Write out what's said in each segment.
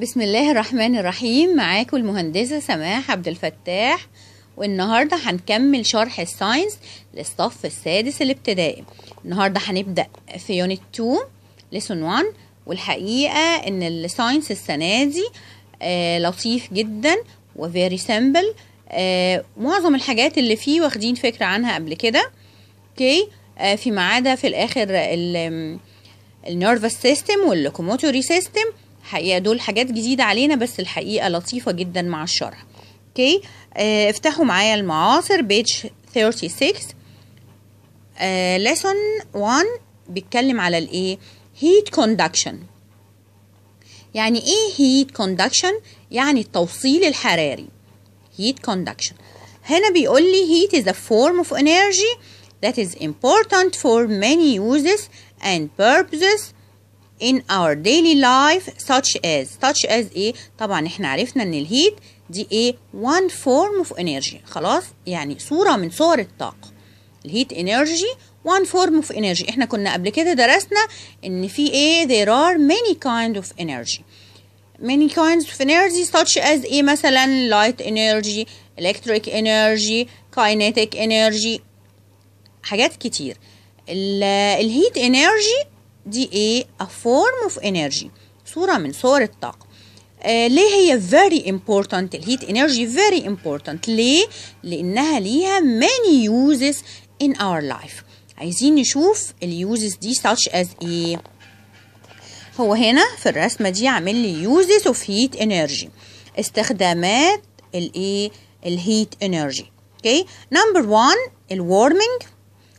بسم الله الرحمن الرحيم معاكم المهندسة سماح عبد الفتاح والنهاردة هنكمل شرح الساينس للصف السادس الابتدائي النهاردة هنبدأ في يونت 2 ليسون 1 والحقيقة ان الساينس السنة دي آه لطيف جدا وفيري سامبل آه معظم الحاجات اللي فيه واخدين فكرة عنها قبل كده اوكي آه فيما عدا في الاخر النيرفس سيستم واللوكوموتوري سيستم الحقيقه دول حاجات جديده علينا بس الحقيقه لطيفه جدا مع الشرح اوكي آه افتحوا معايا المعاصر بيج 36 آه 1 بيتكلم على الايه heat conduction يعني ايه heat conduction يعني التوصيل الحراري heat conduction هنا بيقول لي heat is a form of energy that is important for many uses and purposes in our daily life such as such as ايه طبعا احنا عرفنا ان الهيت دي ايه one form of energy خلاص يعني صورة من صور الطاقة الهيت energy one form of energy احنا كنا قبل كده درسنا ان في ايه there are many kind of energy many kinds of energy such as ايه مثلا light energy electric energy kinetic energy حاجات كتير الهيت energy دي ايه a form of energy صورة من صور الطاقة آه ليه هي very important الهيت energy very important ليه؟ لأنها ليها many uses in our life عايزين نشوف اليوزز دي such as ايه؟ هو هنا في الرسمة دي عامل لي uses of heat energy استخدامات الايه؟ الهيت energy اوكي okay. نمبر 1 warming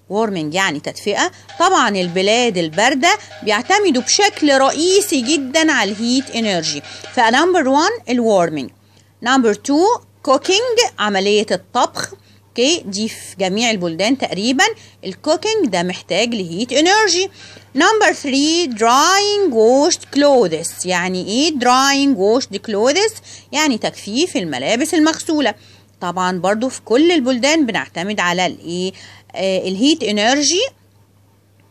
وورمنج يعني تدفئة طبعا البلاد الباردة بيعتمدوا بشكل رئيسي جدا على الهيت انرجي فنمبر 1 الوورمنج نمبر 2 كوكينج عملية الطبخ اوكي دي في جميع البلدان تقريبا الكوكينج ده محتاج لهيت انرجي نمبر 3 دراينج واشد كلوذس يعني ايه دراينج واشد كلوذس يعني تكفيف الملابس المغسوله طبعا برضو في كل البلدان بنعتمد على الايه الهيت انرجي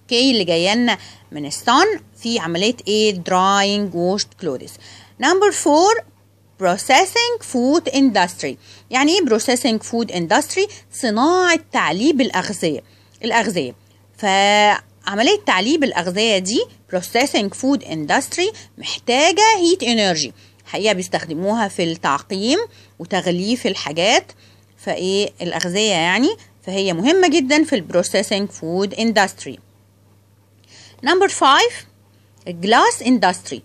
اوكي اللي جايه لنا من الصن في عمليه ايه دراينج واشد كلوثز نمبر 4 processing food industry يعني ايه processing food industry صناعه تعليب الاغذيه الاغذيه فعمليه تعليب الاغذيه دي processing food industry محتاجه heat energy حقيقه بيستخدموها في التعقيم وتغليف الحاجات فايه الاغذيه يعني فهي مهمه جدا في البروسيسنج فود اندستري نمبر 5 الجلاس اندستري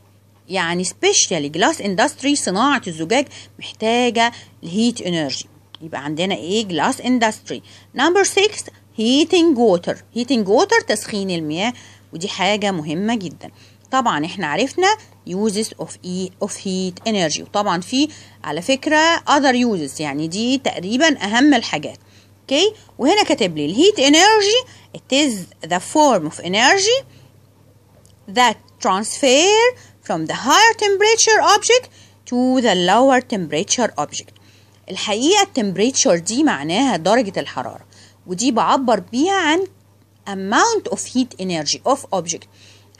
يعني سبيشالي جلاس اندستري صناعه الزجاج محتاجه الهيت انرجي يبقى عندنا ايه جلاس اندستري نمبر 6 هيتنج ووتر هيتنج ووتر تسخين المياه ودي حاجه مهمه جدا طبعا احنا عرفنا uses of heat, of heat energy وطبعا في على فكرة other uses يعني دي تقريبا أهم الحاجات اوكي وهنا كاتب لي الهيت energy it is the form of energy that transfer from the higher temperature object to the lower temperature object الحقيقة التمبريتشر دي معناها درجة الحرارة ودي بعبر بيها عن amount of heat energy of object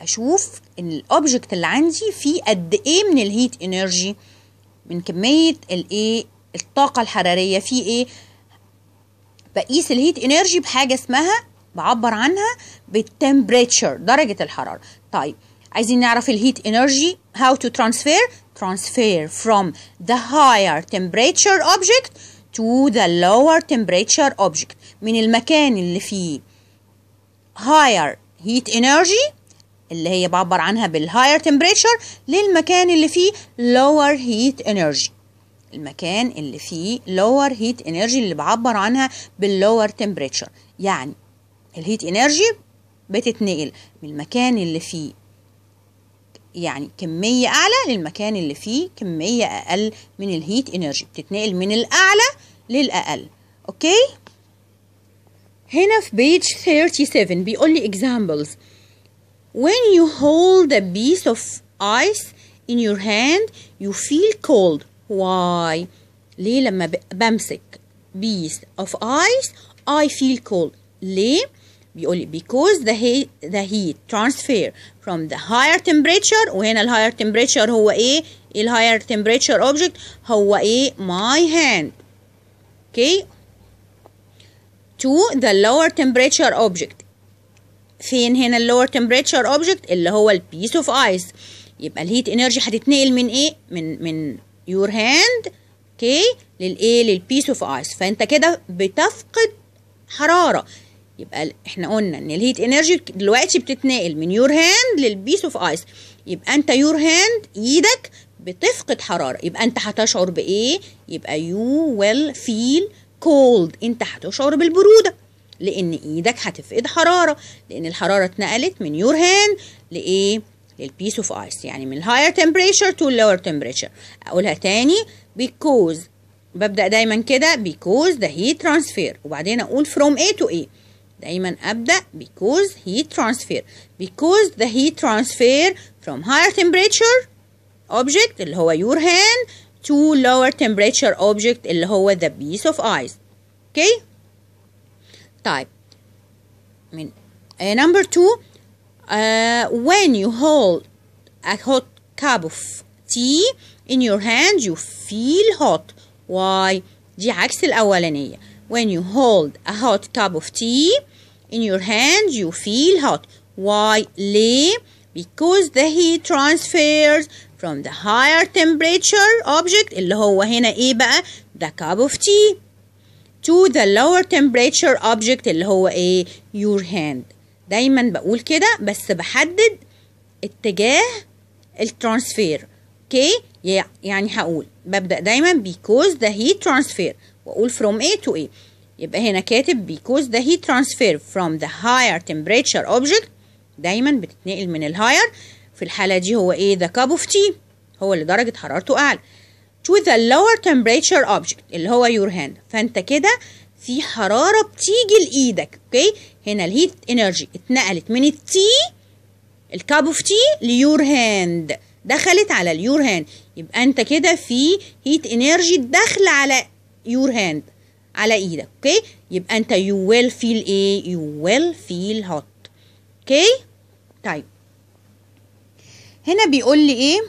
اشوف الاوبجكت اللي عندي فيه قد ايه من الهيت انرجي من كميه الايه الطاقه الحراريه فيه ايه بقيس الهيت انرجي بحاجه اسمها بعبر عنها بالتمبريتشر درجه الحراره طيب عايزين نعرف الهيت انرجي هاو تو ترانسفير ترانسفير فروم ذا هاير تمبريتشر اوبجكت تو ذا لوور تمبريتشر اوبجكت من المكان اللي فيه هاير هيت انرجي اللي هي بعبر عنها بالهاير temperature للمكان اللي فيه lower heat energy المكان اللي فيه lower heat energy اللي بعبر عنها بالlower temperature يعني الهيت energy بتتنقل من المكان اللي فيه يعني كمية أعلى للمكان اللي فيه كمية أقل من الهيت انرجي بتتنقل من الأعلى للأقل أوكي هنا في بيج 37 بيقول لي examples When you hold a piece of ice in your hand you feel cold. Why? ليه لما بمسك piece of ice I feel cold. ليه؟ بيقول because the heat, the heat transfer from the higher temperature وهنا ال higher temperature هو ايه؟ ال higher temperature object هو ايه؟ my hand. Okay? To the lower temperature object. فين هنا اللور تمبريتشر اوبجكت اللي هو البيس اوف ايس يبقى الهيت انرجي هتتنقل من ايه من من يور هاند اوكي للايه للبيس اوف ايس فانت كده بتفقد حراره يبقى احنا قلنا ان الهيت انرجي دلوقتي بتتنقل من يور هاند للبيس اوف ايس يبقى انت يور هاند ايدك بتفقد حراره يبقى انت هتشعر بايه يبقى يو ويل فيل كولد انت هتشعر بالبروده لان ايدك هتفقد حراره لان الحراره اتنقلت من يور هاند لايه للبيس اوف ايس يعني من الهاير تمبريتشر تو اللور تمبريتشر اقولها تاني because ببدا دايما كده because the heat transfer وبعدين اقول from A to A دايما ابدا because heat transfer because the heat transfer from higher temperature object اللي هو your hand to lower temperature object اللي هو the piece of ice okay type. I mean, uh, number two, uh, when you hold a hot cup of tea in your hand, you feel hot. Why? دي عكس الأولانية. When you hold a hot cup of tea in your hand, you feel hot. Why? ليه? Because the heat transfers from the higher temperature object اللي هو هنا إيه بقى؟ The cup of tea. to the lower temperature object اللي هو ايه your hand دايما بقول كده بس بحدد اتجاه الترانسفير اوكي يعني هقول ببدأ دايما because the heat transfer واقول from A to A يبقى هنا كاتب because the heat transfer from the higher temperature object دايما بتتنقل من الهاير في الحالة دي هو ايه the cup of tea هو اللي درجة حرارته أعلى to the lower temperature object اللي هو your hand فانت كده في حراره بتيجي لايدك اوكي هنا الهيت انرجي اتنقلت من التي الكاب اوف تي ليور هاند دخلت على اليور هاند يبقى انت كده في هيت انرجي دخل على يور هاند على ايدك اوكي يبقى انت يو ويل فيل ايه يو ويل فيل هوت اوكي طيب هنا بيقول لي ايه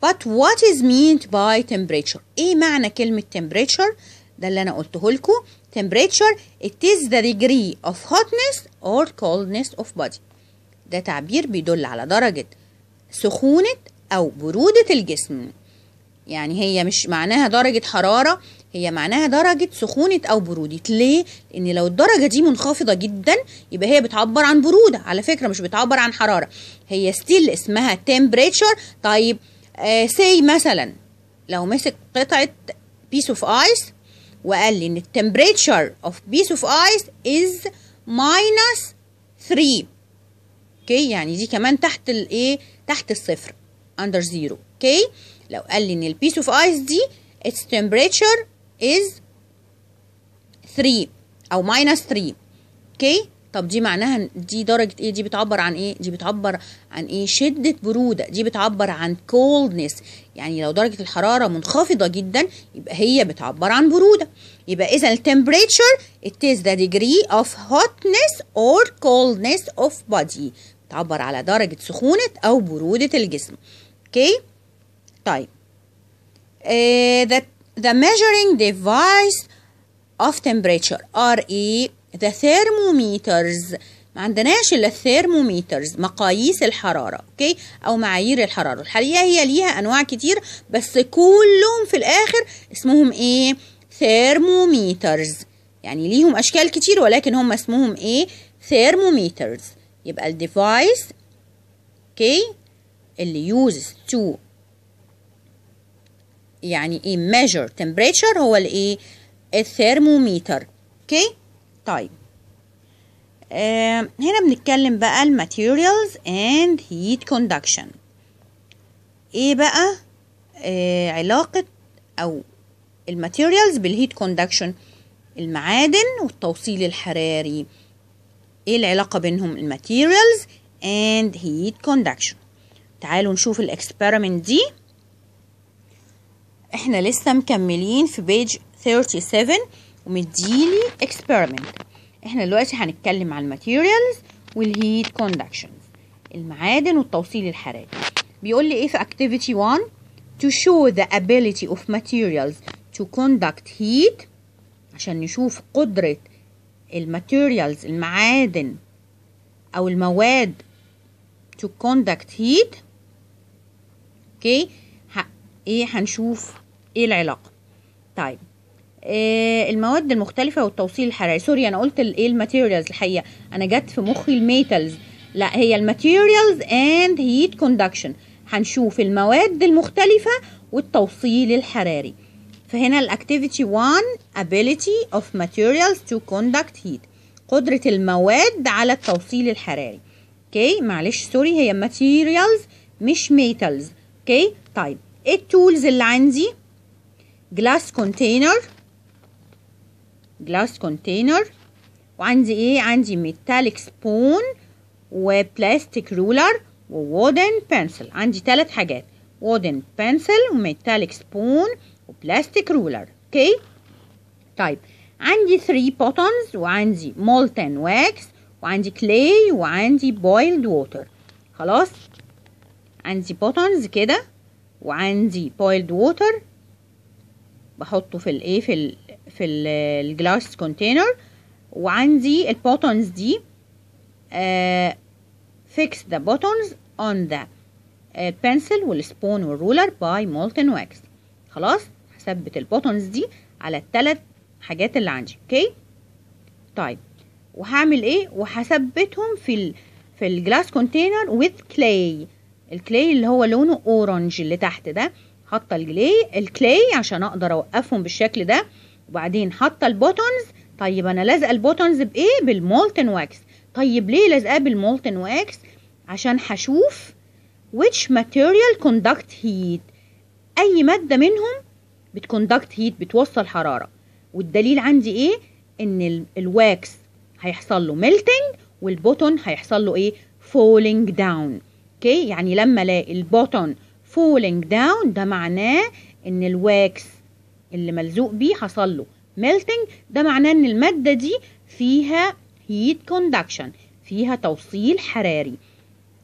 But what is meant by temperature? إيه معنى كلمة temperature؟ ده اللي أنا قلته لكم temperature it is the degree of hotness or coldness of body ده تعبير بيدل على درجة سخونة أو برودة الجسم يعني هي مش معناها درجة حرارة هي معناها درجة سخونة أو برودة ليه؟ لأن لو الدرجة دي منخفضة جدا يبقى هي بتعبر عن برودة على فكرة مش بتعبر عن حرارة هي ستيل اسمها temperature طيب سي آه، مثلا لو مسك قطعة piece of ice وقال لي ان temperature of piece of ice is minus 3 اوكي يعني دي كمان تحت الايه تحت الصفر under zero اوكي لو قال لي ان البيس اوف ايس دي its temperature is 3 او minus 3 اوكي طب دي معناها دي درجة ايه دي بتعبر عن ايه دي بتعبر عن ايه شدة برودة دي بتعبر عن coldness يعني لو درجة الحرارة منخفضة جدا يبقى هي بتعبر عن برودة يبقى اذا temperature it is the degree of hotness or coldness of body بتعبر على درجة سخونة او برودة الجسم اوكي طيب إيه، the, the measuring device of temperature ايه ذا thermometers ما عندناش الا الثيرموميترز مقاييس الحراره اوكي او معايير الحراره الحقيقه هي ليها انواع كتير بس كلهم في الاخر اسمهم ايه ثيرموميترز يعني ليهم اشكال كتير ولكن هم اسمهم ايه ثيرموميترز يبقى الديفايس اوكي اللي يوز تو يعني ايه measure temperature هو الايه الثيرموميتر اوكي okay? طيب آه، هنا بنتكلم بقى الماتيريالز اند هيت كوندكشن ايه بقى آه، علاقة او الماتيريالز بالهيت كوندكشن المعادن والتوصيل الحراري ايه العلاقة بينهم الماتيريالز and heat conduction تعالوا نشوف الاكسبيرمنت دي احنا لسه مكملين في بيج 37 ومديلي experiment احنا دلوقتي هنتكلم عن materials والheat conduction المعادن والتوصيل الحراري بيقول لي ايه في activity 1 to show the ability of materials to conduct heat عشان نشوف قدرة الماتيريالز المعادن أو المواد to conduct heat اوكي okay. ايه هنشوف ايه العلاقة طيب آه، المواد المختلفه والتوصيل الحراري سوري انا قلت ايه الماتيريالز الحقيقه انا جت في مخي الميتالز لا هي الماتيريالز اند هيت كوندكشن هنشوف المواد المختلفه والتوصيل الحراري فهنا الاكتيفيتي 1 ability of materials to conduct heat قدرة المواد على التوصيل الحراري اوكي معلش سوري هي materials مش metals اوكي طيب ايه التولز اللي عندي glass container جلاس كونتينر وعندي ايه عندي ميتاليك سبون وبلاستيك رولر وودن بنسل عندي ثلاث حاجات وودن بنسل وميتاليك سبون وبلاستيك رولر اوكي طيب عندي 3 بوتونز وعندي مولتن واكس وعندي كلاي وعندي بويلد ووتر خلاص عندي بوتونز كده وعندي بويلد ووتر بحطه في الايه في في الجلاس كونتينر وعندي البوتونز دي آه fix the buttons on the آه، pencil والسبون والرولر by molten wax خلاص هثبت البوتونز دي على الثلاث حاجات اللي عندي اوكي طيب وهعمل ايه وهثبتهم في ال في الجلاس كونتينر with clay الكلاي اللي هو لونه اورنج اللي تحت ده حاطه الكلاي الكلاي عشان اقدر اوقفهم بالشكل ده وبعدين حاطه البوتونز طيب انا لازقه البوتونز بايه بالمولتن واكس طيب ليه لازقاه بالمولتن واكس عشان هشوف which material conduct heat اي ماده منهم بتكوندكت هيت بتوصل حراره والدليل عندي ايه ان الواكس هيحصل له ميلتنج والبوتون هيحصل له ايه فولينج داون اوكي يعني لما الاقي البوتون فولينج داون ده معناه ان الواكس اللي ملزوق بيه حصل له ميلتنج ده معناه ان المادة دي فيها heat conduction فيها توصيل حراري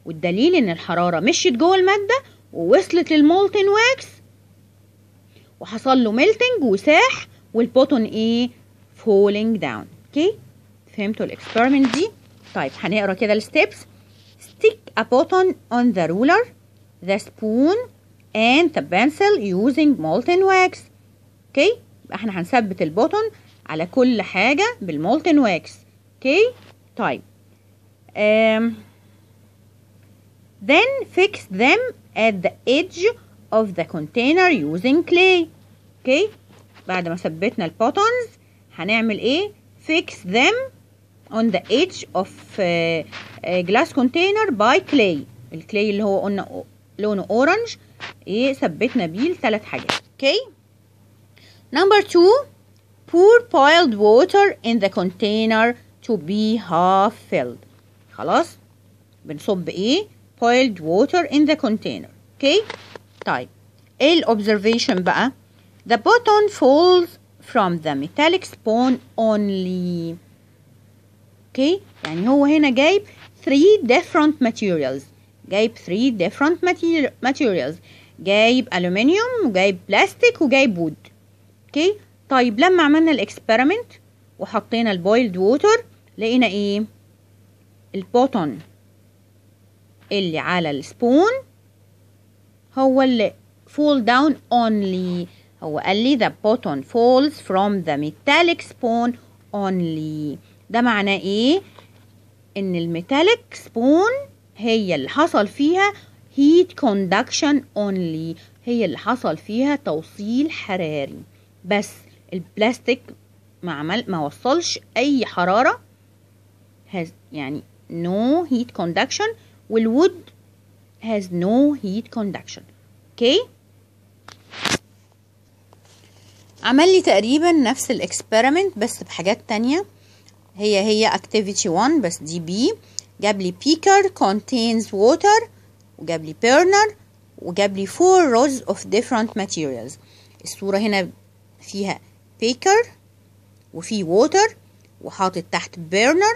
والدليل ان الحرارة مشيت جوه المادة ووصلت للمولتن واكس وحصل له ميلتنج وساح والبوتون ايه falling down اوكي فهمتوا الاكسبيرمنت دي طيب هنقرا كده الستيبس stick a button on the ruler the spoon and the pencil using molten wax اوكي يبقى احنا هنثبت البوتن على كل حاجه بالمولتن واكس اوكي طيب ام then fix them at the edge of the container using clay اوكي بعد ما ثبتنا البوتنز هنعمل ايه fix them on the edge of uh, uh, glass container by clay الكلاي اللي هو قلنا لونه اورنج ايه ثبتنا بيه لثلاث حاجات اوكي okay. Number two, pour boiled water in the container to be half filled. خلاص بنصب ايه boiled water in the container. Okay? طيب ايه observation بقى؟ The button falls from the metallic spoon only. Okay? يعني هو هنا جايب three different materials. جايب three different materials. جايب aluminium وجايب plastic, وجايب wood. اوكي طيب لما عملنا الاكسبيرمنت وحطينا البويلد ووتر لقينا ايه البوتون اللي على السبون هو اللي fall down only هو قال لي the button falls from the metallic spoon only ده معناه ايه ان الميتاليك سبون هي اللي حصل فيها heat conduction only هي اللي حصل فيها توصيل حراري بس البلاستيك ما عمل ما وصلش اي حراره has يعني no heat conduction والwood has no heat conduction اوكي okay. عمل لي تقريبا نفس الاكسبيرمنت بس بحاجات تانية هي هي activity 1 بس دي بي جاب لي beaker contains water وجاب لي burner وجاب لي four rows of different materials الصورة هنا فيها بيكر وفي ووتر وحاطط تحت بيرنر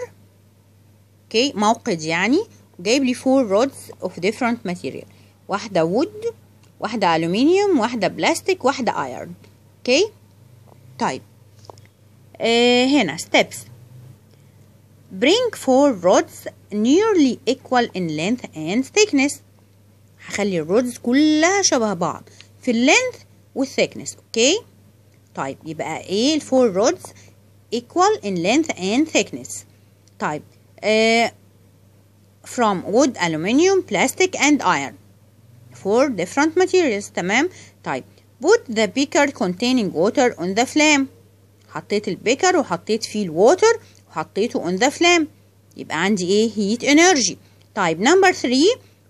اوكي موقد يعني جايب لي فور رودز اوف ديفرنت ماتيريال واحده وود واحده الومنيوم واحده بلاستيك واحده ايرن اوكي طيب آه هنا ستيبس bring four rods nearly equal in length and thickness هخلي الرودز كلها شبه بعض في اللينث والثيكنس اوكي طيب يبقى ايه الفور رودز equal in length and thickness طيب uh, from wood aluminium plastic and iron four different materials تمام طيب put the beaker containing water on the flame حطيت البيكر وحطيت فيه الووتر وحطيته on the flame يبقى عندي ايه heat energy طيب number 3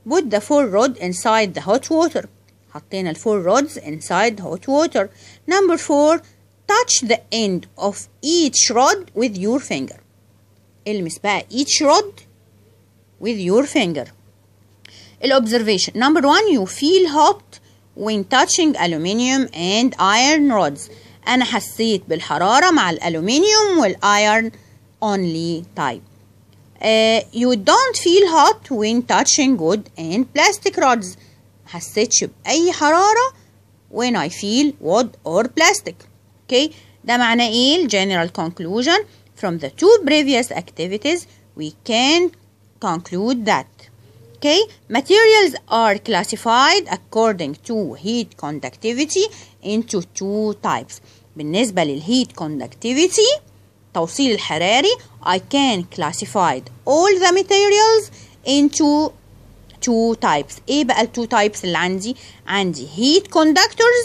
put the four rod inside the hot water حطينا الفور rods inside hot water number four touch the end of each rod with your finger المس بقى each rod with your finger الobservation number one you feel hot when touching aluminium and iron rods أنا حسيت بالحرارة مع الألومنيوم والآيرن only type uh, you don't feel hot when touching wood and plastic rods حسيتش بأي حرارة when I feel wood or plastic okay ده معناه إيه general conclusion from the two previous activities we can conclude that okay materials are classified according to heat conductivity into two types بالنسبة للheat conductivity توصيل الحراري I can classify all the materials into تو تايبس ايه بقى التو تايبس اللي عندي عندي هيت كوندكتورز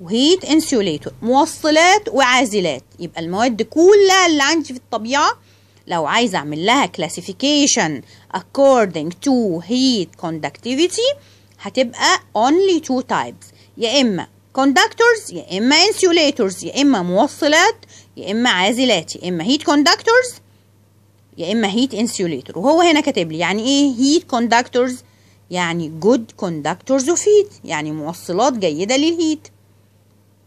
وهيت انسيوليتور موصلات وعازلات يبقى المواد كلها اللي عندي في الطبيعه لو عايزه اعمل لها classification according to heat conductivity هتبقى only تو types يا اما conductors يا اما انسوليتورز يا اما موصلات يا اما عازلات يا اما heat conductors يا اما heat انسوليتور وهو هنا كاتب لي يعني ايه heat conductors يعني good conductors of heat يعني موصلات جيدة للهيت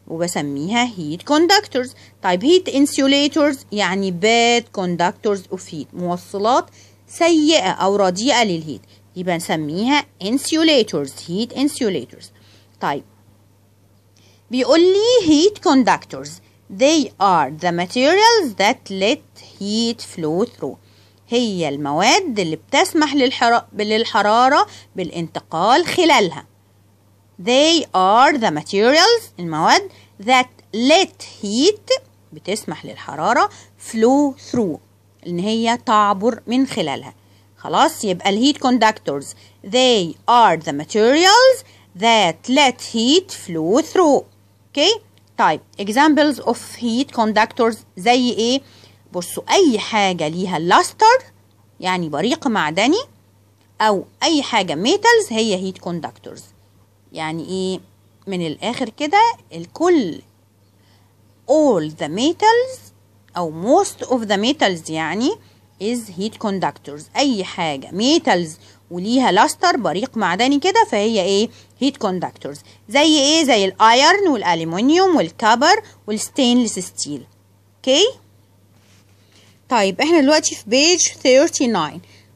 وبسميها heat conductors طيب heat insulators يعني bad conductors of heat موصلات سيئة أو رديئة للهيت يبقى نسميها insulators heat insulators طيب بيقول لي heat conductors they are the materials that let heat flow through هي المواد اللي بتسمح للحرارة بالانتقال خلالها They are the materials المواد that let heat بتسمح للحرارة flow through إن هي تعبر من خلالها خلاص يبقى الهيت conductors They are the materials that let heat flow through okay طيب examples of heat conductors زي إيه؟ بصوا أي حاجة ليها لاستر يعني بريق معدني أو أي حاجة ميتالز هي هيت كوندكتورز يعني إيه من الآخر كده الكل all the metals أو most of the metals يعني is heat conductors أي حاجة metals وليها لاستر بريق معدني كده فهي ايه heat conductors زي ايه زي الايرن والالومنيوم والكبر والستينلس ستيل اوكي okay? طيب احنا دلوقتي في بيج 39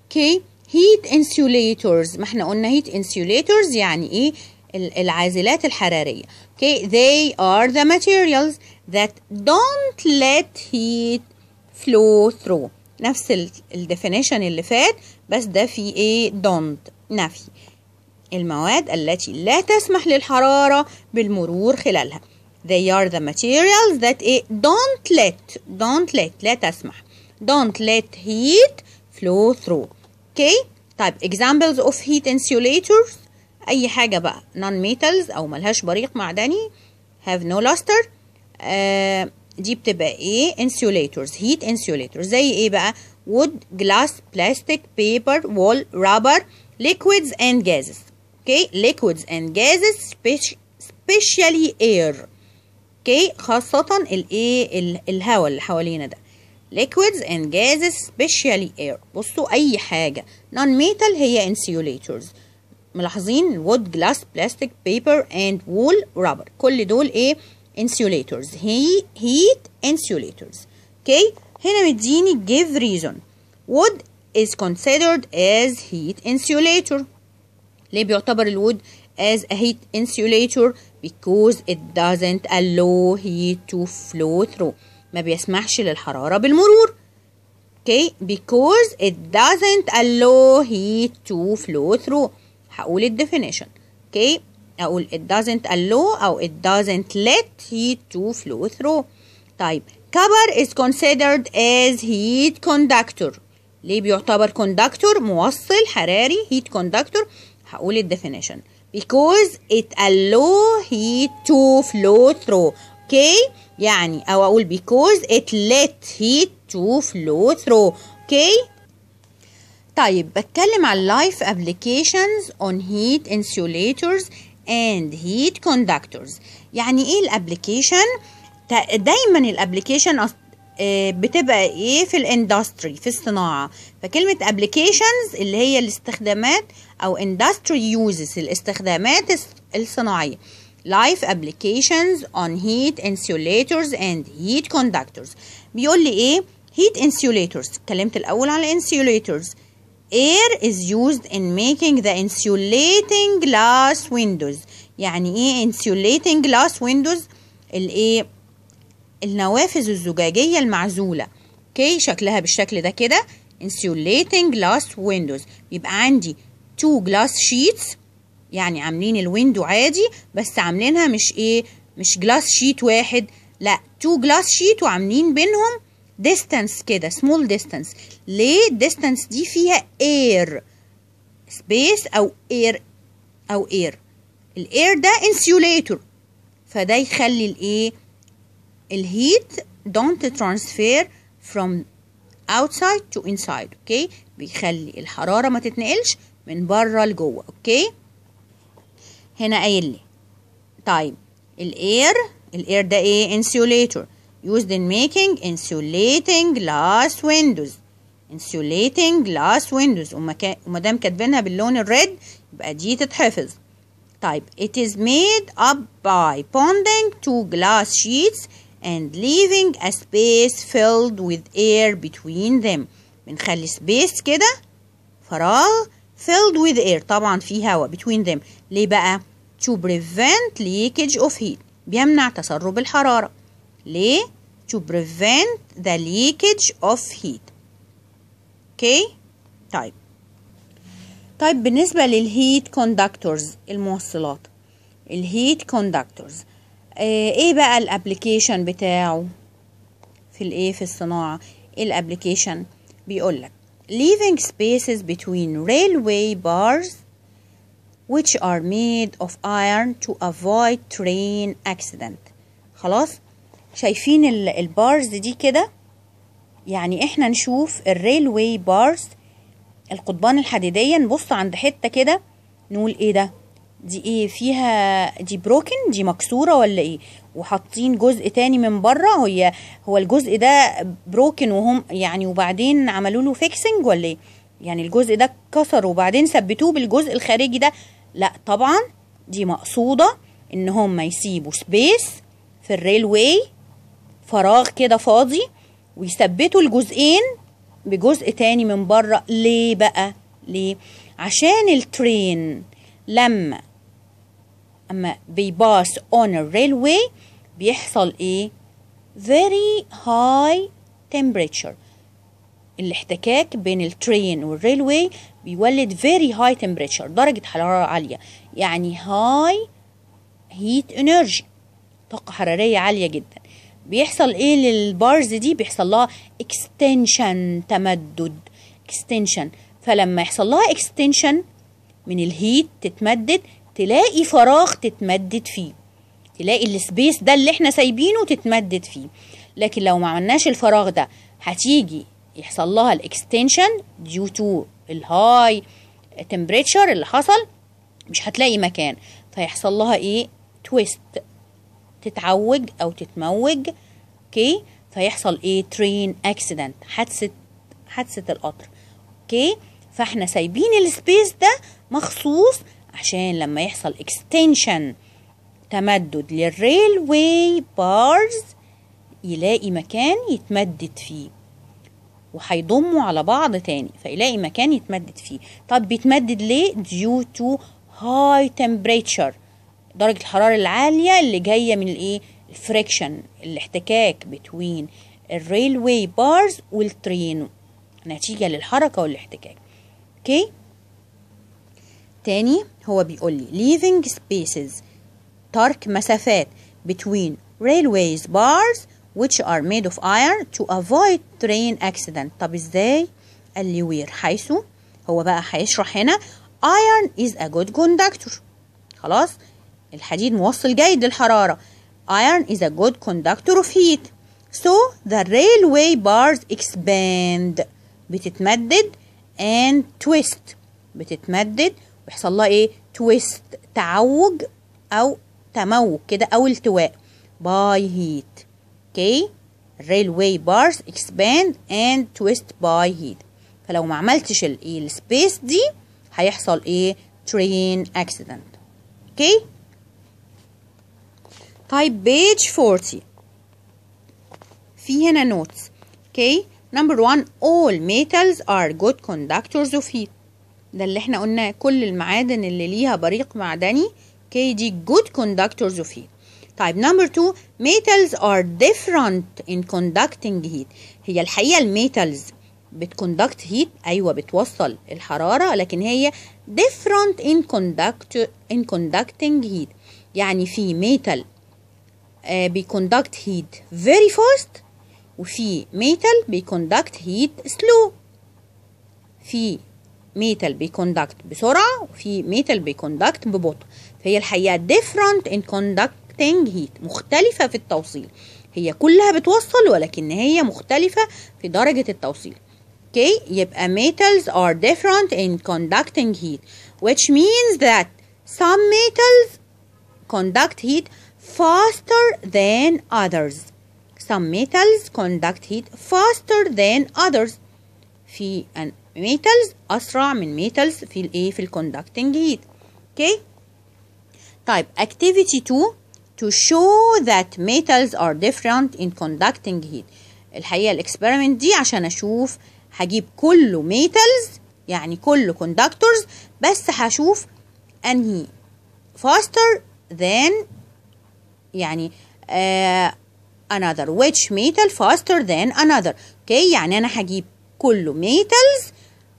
اوكي هيت انسوليتورز ما احنا قلنا هيت انسوليتورز يعني ايه العازلات الحراريه اوكي they are the materials that don't let heat flow through نفس الديفينيشن اللي فات بس ده في ايه don't نفي المواد التي لا تسمح للحرارة بالمرور خلالها they are the materials that إيه don't let don't let لا تسمح don't let heat flow through okay طيب examples of heat insulators أي حاجة بقى non metals أو ملهاش بريق معدني have no luster دي بتبقى ايه insulators heat insulators زي ايه بقى wood glass plastic paper wall rubber liquids and gases okay liquids and gases especially air okay خاصة الايه الهواء اللي حوالينا ده liquids and gases especially air بصوا أي حاجة non-metal هي insulators ملاحظين wood glass plastic paper and wool rubber كل دول ايه insulators heat, heat insulators okay هنا مديني give reason wood is considered as heat insulator ليه بيعتبر الwood as a heat insulator because it doesn't allow heat to flow through ما بيسمحش للحرارة بالمرور okay because it doesn't allow heat to flow through هقول ال definition okay اقول it doesn't allow او it doesn't let heat to flow through طيب cover is considered as heat conductor ليه بيعتبر conductor موصل حراري heat conductor هقول ال definition because it allow heat to flow through okay يعني او اقول because it let heat to flow through اوكي okay? طيب بتكلم على life applications on heat insulators and heat conductors يعني ايه الابلكيشن دايما الابلكيشن آه، بتبقى ايه في الاندستري في الصناعه فكلمه applications اللي هي الاستخدامات او industry uses الاستخدامات الصناعيه Life applications on heat insulators and heat conductors بيقول لي ايه heat insulators اتكلمت الاول على insulators air is used in making the insulating glass windows يعني ايه insulating glass windows الايه النوافذ الزجاجية المعزولة اوكي شكلها بالشكل ده كده insulating glass windows بيبقى عندي two glass sheets يعني عاملين الويندو عادي بس عاملينها مش ايه مش جلاس شيت واحد لا تو جلاس شيت وعاملين بينهم ديستانس كده سمول ديستانس ليه الديستانس دي فيها اير سبيس او اير او اير الاير ده انسيوليتور فده يخلي الايه الهيت don't transfer from outside to inside اوكي okay? بيخلي الحراره ما تتنقلش من بره لجوه اوكي okay? هنا قايل لي طيب الاير الاير ده ايه insulator used in making insulating glass windows insulating glass windows وما دام كاتبينها باللون الريد يبقى دي تتحفظ طيب it is made up by bonding two glass sheets and leaving a space filled with air between them بنخلي space كده فراغ filled with air طبعا في هواء between them ليه بقى to prevent leakage of heat بيمنع تسرب الحرارة ليه to prevent the leakage of heat okay طيب طيب بالنسبة للهيت conductors الموصلات الهيت conductors آه، ايه بقى الابليكيشن بتاعه في الايه في الصناعة الابليكيشن بيقولك leaving spaces between railway bars which are made of iron to avoid train accident خلاص شايفين البارز دي كده يعني احنا نشوف الريلوي بارز القضبان الحديدية نبص عند حتة كده نقول ايه ده دي ايه فيها دي بروكن دي مكسوره ولا ايه وحاطين جزء تاني من بره هي هو الجزء ده بروكن وهم يعني وبعدين عملوا له فيكسنج ولا ايه يعني الجزء ده اتكسر وبعدين ثبتوه بالجزء الخارجي ده لا طبعا دي مقصوده ان هم يسيبوا سبيس في الريل واي فراغ كده فاضي ويثبتوا الجزئين بجزء تاني من بره ليه بقى ليه عشان الترين لما أما بيباس on a railway بيحصل إيه very high temperature الاحتكاك بين الترين والريلوي بيولد very high temperature درجة حرارة عالية يعني high heat energy طاقة حرارية عالية جدا بيحصل ايه للبارز دي بيحصل لها extension تمدد extension فلما يحصل لها extension من الهيت تتمدد تلاقي فراغ تتمدد فيه تلاقي السبيس ده اللي احنا سايبينه تتمدد فيه لكن لو ما عملناش الفراغ ده هتيجي يحصل لها الاكستنشن ديو تو الهاي تمبريتشر اللي حصل مش هتلاقي مكان فيحصل لها ايه تويست تتعوج او تتموج اوكي فيحصل ايه ترين اكسيدنت حادثه حادثه القطر اوكي فاحنا سايبين السبيس ده مخصوص عشان لما يحصل اكستنشن تمدد للريل واي بارز يلاقي مكان يتمدد فيه وهيضموا على بعض تاني فيلاقي مكان يتمدد فيه طب بيتمدد ليه due to high temperature درجة الحرارة العالية اللي جاية من الايه الفريكشن الاحتكاك بتوين الريلوي بارز والترين نتيجة للحركة والاحتكاك اوكي okay? تاني هو بيقول لي leaving spaces ترك مسافات between railways bars which are made of iron to avoid train accident طب ازاي قال لي where حيث هو بقى هيشرح هنا iron is a good conductor خلاص الحديد موصل جيد للحرارة iron is a good conductor of heat so the railway bars expand بتتمدد and twist بتتمدد بيحصل لها ايه تويست تعوج او تموج كده او التواء by heat okay railway bars expand and twist by heat فلو ما عملتش الايه السبيس دي هيحصل ايه train accident okay طيب page 40 في هنا notes okay number 1 all metals are good conductors of heat ده اللي احنا قلنا كل المعادن اللي ليها بريق معدني كي دي good conductors of heat طيب نمبر 2 metals are different in conducting heat هي الحقيقه الميتالز بتكوندكت هيت ايوه بتوصل الحراره لكن هي different in conduct in conducting heat يعني في ميتال بيكوندكت هيت very fast وفي ميتال بيكوندكت هيت slow في ميتال بيكوندكت بسرعه وفي ميتال بيكوندكت ببطء فهي الحقيقه ديفرنت ان كوندكتنج هيت مختلفه في التوصيل هي كلها بتوصل ولكن هي مختلفه في درجه التوصيل اوكي okay? يبقى metals are different in conducting heat which means that some metals conduct heat faster than others some metals conduct heat faster than others في ميتالز اسرع من ميتالز في الايه في الكوندكتنج هيت اوكي طيب activity 2 to show that metals are different in conducting heat الحقيقه الاكسبيرمنت دي عشان اشوف هجيب كله ميتالز يعني كله كوندكتورز بس هشوف انهي faster than يعني uh, another which metal faster than another اوكي okay, يعني انا هجيب كله metals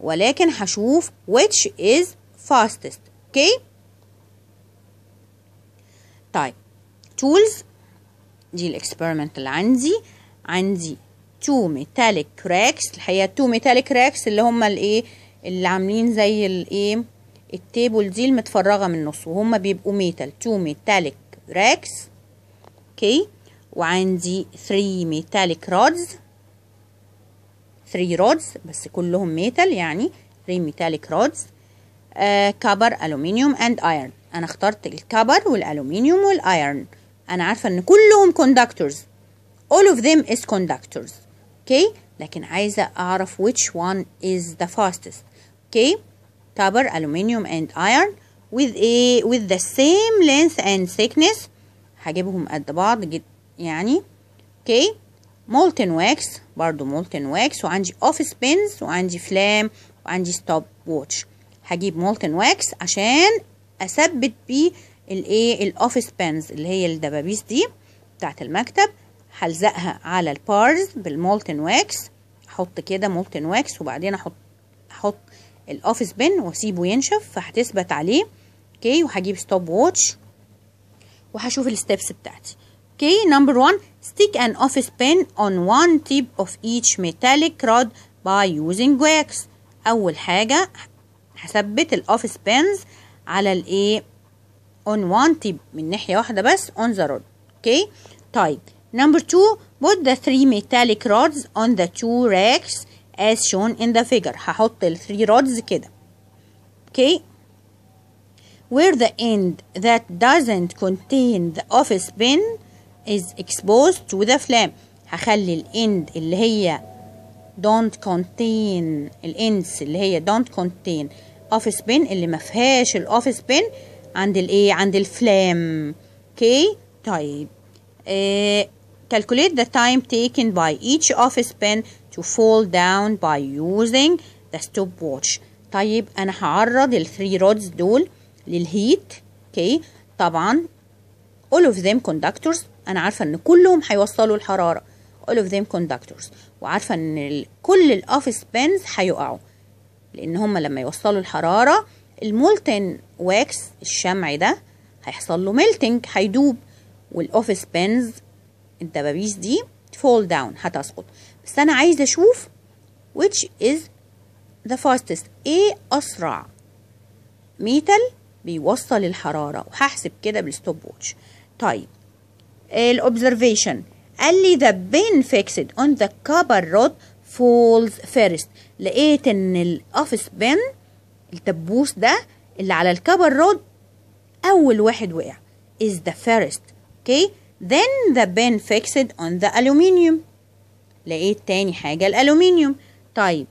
ولكن هشوف which is fastest اوكي okay? طيب tools دي الاكسبيرمنت اللي عندي عندي تو metallic راكس الحقيقه two metallic راكس اللي هما الايه اللي عاملين زي الايه التيبل دي المتفرغه من النص وهما بيبقوا ميتال تو metallic راكس اوكي وعندي three metallic rods 3 رودز بس كلهم ميتال يعني 3 ميتاليك رودز آه كبر ألومنيوم أند أيرن أنا اخترت الكبر والألومنيوم والأيرن أنا عارفة إن كلهم كوندكتورز all of them is conductors okay لكن عايزة أعرف which one is the fastest okay copper الومنيوم and iron with a with the same length and thickness هجيبهم قد بعض جد يعني okay مولتن واكس برضو مولتن واكس وعندي اوفيس بينز وعندي فلام وعندي ستوب ووتش هجيب مولتن واكس عشان اثبت بيه الايه الاوفيس بنز اللي هي الدبابيس دي بتاعه المكتب هلزقها على البارز بالمولتن واكس احط كده مولتن واكس وبعدين احط احط الاوفيس بن واسيبه ينشف فهتثبت عليه اوكي وهجيب ستوب ووتش وهشوف الستبس بتاعتي Okay, number one, stick an office pen on one tip of each metallic rod by using wax. أول حاجة هثبت الأوفيس بنز على الإيه؟ on one tip من ناحية واحدة بس on the rod. Okay, طيب. Number two, put the three metallic rods on the two racks as shown in the figure. هحط ال three rods كده. Okay. Where the end that doesn't contain the office pin is exposed to the flame هخلي ال end اللي هي don't contain ends اللي هي don't contain office بين اللي ما فيهاش office بين عند ايه عند الفلام اوكي طيب calculate the time taken by each office pen to fall down by using the stopwatch طيب انا هعرض 3 rods دول للهيت اوكي طبعا all of them conductors انا عارفه ان كلهم هيوصلوا الحراره all of them conductors وعارفه ان كل الاوفيس بانز هيقعوا لان هما لما يوصلوا الحراره المولتن واكس الشمع ده هيحصل له ميلتنج هيدوب والاوفيس بانز الدبابيس دي فول داون هتسقط بس انا عايزه اشوف which is the fastest ايه اسرع ميتال بيوصل الحراره وهحسب كده بالستوب ووتش طيب الأوبزرفيشن قال لي the pin fixed on the copper rod falls first لقيت إن الأوفيس بين التبوس ده اللي على الكبر رود أول واحد وقع is the first okay then the pin fixed on the aluminium لقيت تاني حاجة الألومنيوم طيب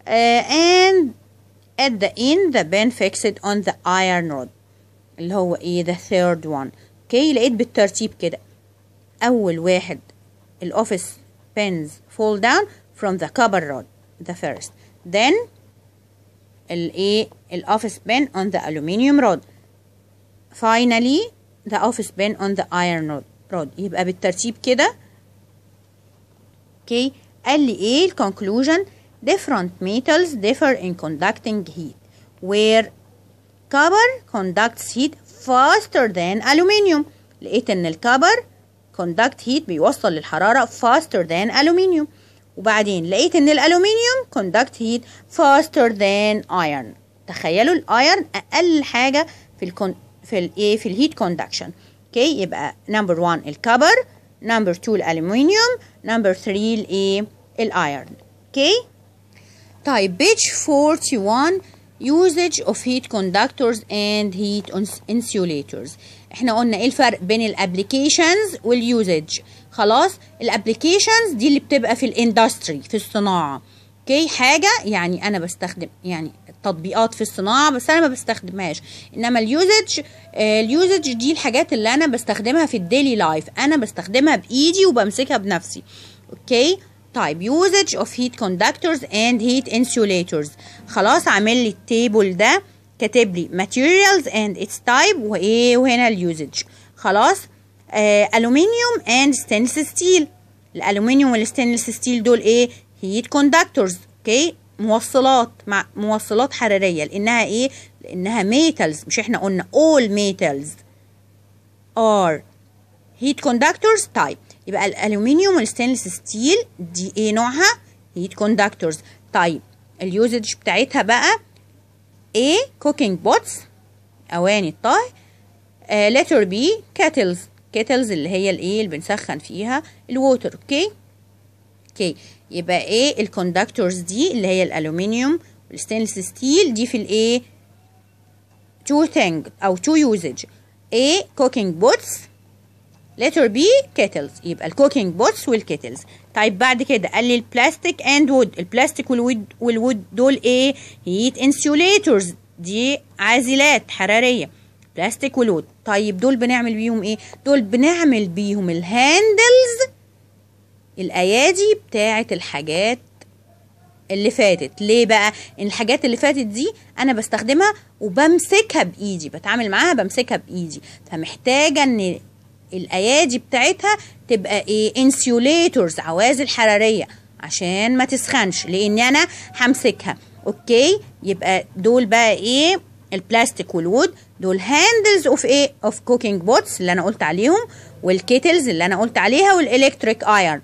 uh, and at the end the pin fixed on the iron rod اللي هو ايه the third one okay لقيت بالترتيب كده أول واحد الأوفيس pins fall down from the copper rod the first then الايه الأوفيس pin on the aluminium rod finally the office pin on the iron rod يبقى بالترتيب كده okay قال لي ايه conclusion different metals differ in conducting heat where copper conducts heat faster than aluminum لقيت ان الكبر conduct heat بيوصل للحرارة faster than aluminium وبعدين لقيت ان الالومنيوم conduct heat faster than iron تخيلوا الايرن اقل حاجة في الكون في ايه في الهيت كوندكشن اوكي يبقى نمبر 1 الكبر نمبر 2 الالومنيوم نمبر 3 الايه الايرن اوكي طيب بيج 41 usage of heat conductors and heat insulators احنا قلنا ايه الفرق بين الابليكيشنز واليوزج خلاص الابليكيشنز دي اللي بتبقى في الاندستري في الصناعه اوكي حاجه يعني انا بستخدم يعني تطبيقات في الصناعه بس انا ما بستخدمهاش انما اليوزج آه، اليوزج دي الحاجات اللي انا بستخدمها في الديلي لايف انا بستخدمها بايدي وبمسكها بنفسي اوكي type usage of heat conductors and heat insulators خلاص عامل لي التيبل ده كاتب لي materials and its type وايه وهنا ال usage خلاص آه and stainless steel الالومنيوم والستانلس ستيل دول ايه heat conductors اوكي موصلات مع موصلات حراريه لانها ايه لانها metals مش احنا قلنا all metals are heat conductors type يبقى الالومنيوم والستانلس ستيل دي ايه نوعها هيت كوندكتورز طيب اليوزج بتاعتها بقى ايه كوكينج بوتس أواني الطهي آه بي كاتلز كاتلز اللي هي الايه اللي بنسخن فيها الووتر اوكي اوكي يبقى ايه الكوندكتورز دي اللي هي الالومنيوم والستانلس ستيل دي في الايه تو ثينج او تو يوزج ايه كوكينج بوتس letter B kettles يبقى الكوكينج بوتس والكيتلز طيب بعد كده قال لي البلاستيك اند وود البلاستيك والود والوود دول ايه هيت insulators دي عازلات حراريه بلاستيك والود طيب دول بنعمل بيهم ايه دول بنعمل بيهم الهاندلز الايادي بتاعه الحاجات اللي فاتت ليه بقى الحاجات اللي فاتت دي انا بستخدمها وبمسكها بايدي بتعامل معاها بمسكها بايدي فمحتاجه ان الايادي بتاعتها تبقى ايه انسيوليتورز عوازل حراريه عشان ما تسخنش لان انا همسكها اوكي يبقى دول بقى ايه البلاستيك والود دول هاندلز اوف ايه اوف كوكينج بوتس اللي انا قلت عليهم والكيتلز اللي انا قلت عليها والالكتريك ايرن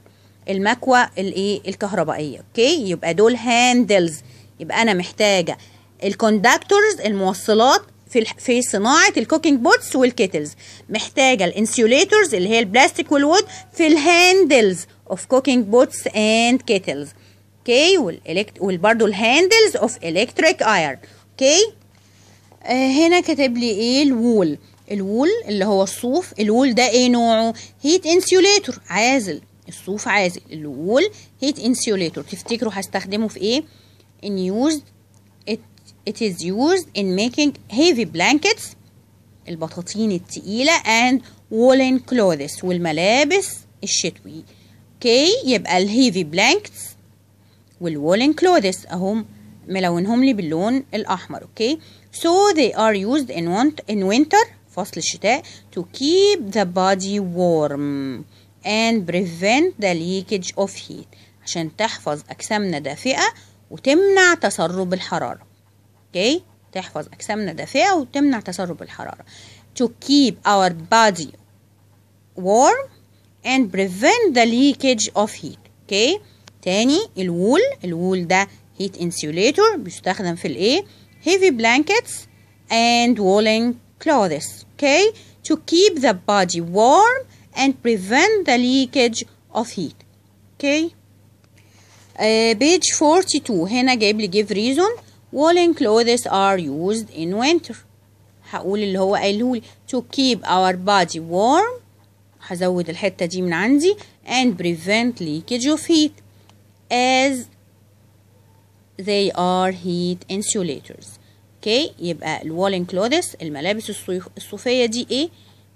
المكوى الايه الكهربائيه اوكي يبقى دول هاندلز يبقى انا محتاجه الكوندكتورز الموصلات في في صناعه الكوكينج بوتس والكيتلز محتاجه الانسيوليتورز اللي هي البلاستيك والوود في الهاندلز اوف كوكينج بوتس اند كيتلز اوكي والالكت وبرده الهاندلز اوف الكتريك ايرن اوكي هنا كاتب لي ايه الوول الوول اللي هو الصوف الوول ده ايه نوعه هيت انسيوليتور عازل الصوف عازل الوول هيت انسيوليتور تفتكروا هستخدمه في ايه ان يوزد It is used in making heavy blankets البطاطين التقيلة and woolen clothes والملابس الشتوي okay يبقى blankets بلانكتس والwoolen clothes اهم ملونهم لي باللون الأحمر okay so they are used in want in winter فصل الشتاء to keep the body warm and prevent the leakage of heat عشان تحفظ أجسامنا دافئة وتمنع تسرب الحرارة اوكي تحفظ اجسامنا دافئه وتمنع تسرب الحراره to keep our body warm and prevent the leakage of heat اوكي تاني الوول الول ده heat insulator بيستخدم في الايه heavy blankets and woolen clothes okay to keep the body warm and prevent the leakage of heat okay uh, page 42 هنا جايب لي give reason woolen clothes are used in winter هقول اللي هو قاله لي to keep our body warm هزود الحتة دي من عندي and prevent leakage of heat as they are heat insulators اوكي يبقى woolen clothes الملابس الصيف الصوفية دي ايه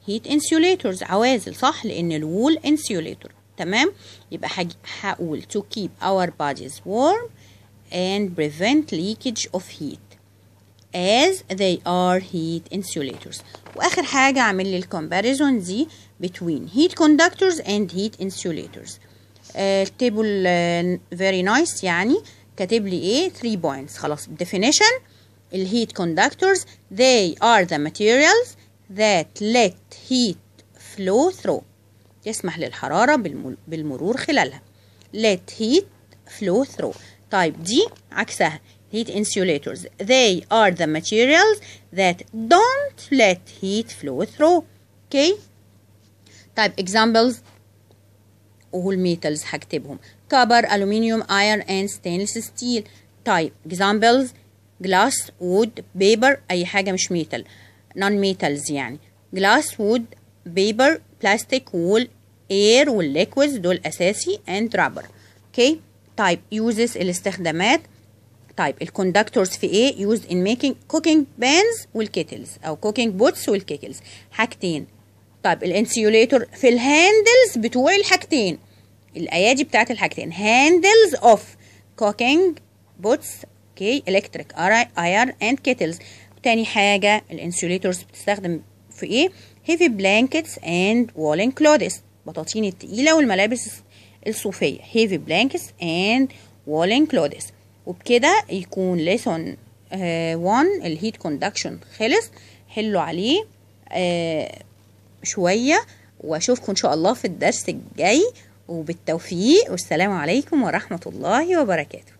heat insulators عوازل صح لان wool insulator تمام يبقى هقول to keep our bodies warm and prevent leakage of heat as they are heat insulators واخر حاجه اعمل لي الكمباريزون دي between heat conductors and heat insulators التيبل uh, فيري very nice يعني كاتب لي ايه 3 points خلاص definition الheat conductors they are the materials that let heat flow through تسمح للحرارة بالمرور خلالها let heat flow through Type D عكسها heat insulators they are the materials that don't let heat flow through okay type examples all metals هكتبهم copper aluminium iron and stainless steel type examples glass wood paper أي حاجة مش metal non metals يعني glass wood paper plastic wool air liquids. دول أساسي and rubber okay طيب uses الاستخدامات type الكوندكتورز في ايه يوز ان ميكينج cooking pans والكيتلز او cooking pots والكيكلز حاجتين طيب الانسيوليتور في الهاندلز بتوع الحاجتين الايادي بتاعت الحاجتين هاندلز اوف cooking pots اوكي electric iron and kettles تاني حاجة الانسيوليتورز بتستخدم في ايه heavy blankets and woolen clothes بطاطين التقيلة والملابس الصوفية heavy blankets and woolen clothes وبكده يكون lesson 1 الهيت كوندكشن خلص حلوا عليه آه شوية واشوفكم ان شاء الله في الدرس الجاي وبالتوفيق والسلام عليكم ورحمة الله وبركاته